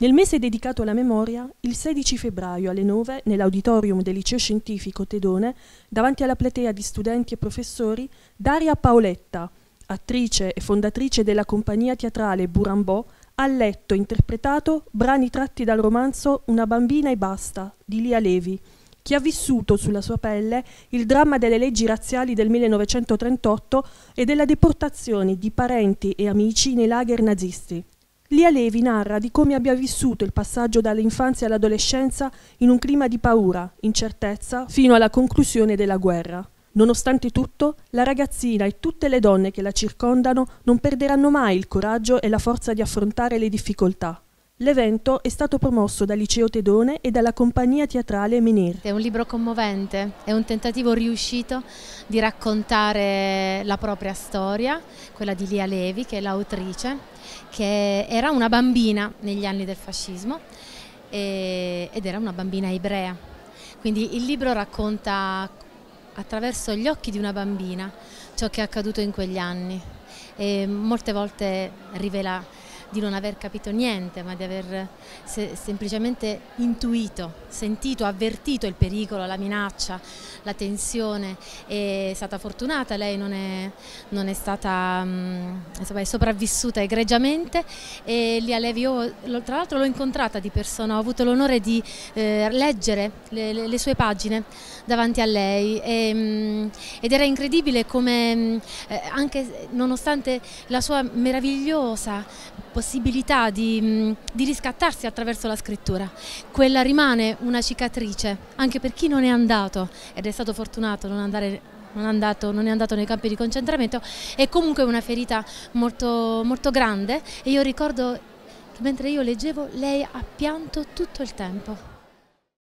Nel mese dedicato alla memoria, il 16 febbraio alle 9, nell'auditorium del Liceo Scientifico Tedone, davanti alla platea di studenti e professori, Daria Paoletta, attrice e fondatrice della compagnia teatrale Burambò, ha letto e interpretato brani tratti dal romanzo Una bambina e basta di Lia Levi, che ha vissuto sulla sua pelle il dramma delle leggi razziali del 1938 e della deportazione di parenti e amici nei lager nazisti. Lia Levi narra di come abbia vissuto il passaggio dall'infanzia all'adolescenza in un clima di paura, incertezza, fino alla conclusione della guerra. Nonostante tutto, la ragazzina e tutte le donne che la circondano non perderanno mai il coraggio e la forza di affrontare le difficoltà. L'evento è stato promosso dal Liceo Tedone e dalla compagnia teatrale Menir. È un libro commovente, è un tentativo riuscito di raccontare la propria storia, quella di Lia Levi, che è l'autrice, che era una bambina negli anni del fascismo e, ed era una bambina ebrea. Quindi il libro racconta attraverso gli occhi di una bambina ciò che è accaduto in quegli anni e molte volte rivela di non aver capito niente, ma di aver se semplicemente intuito, sentito, avvertito il pericolo, la minaccia, la tensione. è stata fortunata, lei non è, non è stata mm, insomma, è sopravvissuta egregiamente. E Lia Levi, io tra l'altro l'ho incontrata di persona, ho avuto l'onore di eh, leggere le, le, le, sue pagine davanti a lei e, mh, mm, ed era incredibile come mh, mm, eh, anche nonostante la sua meravigliosa possibilità di, mm, di, riscattarsi attraverso la scrittura. Quella rimane una cicatrice, anche per chi non è andato ed è stato fortunato non, andare, non, andato, non è andato nei campi di concentramento, è comunque una ferita molto, molto grande e io ricordo che mentre io leggevo lei ha pianto tutto il tempo.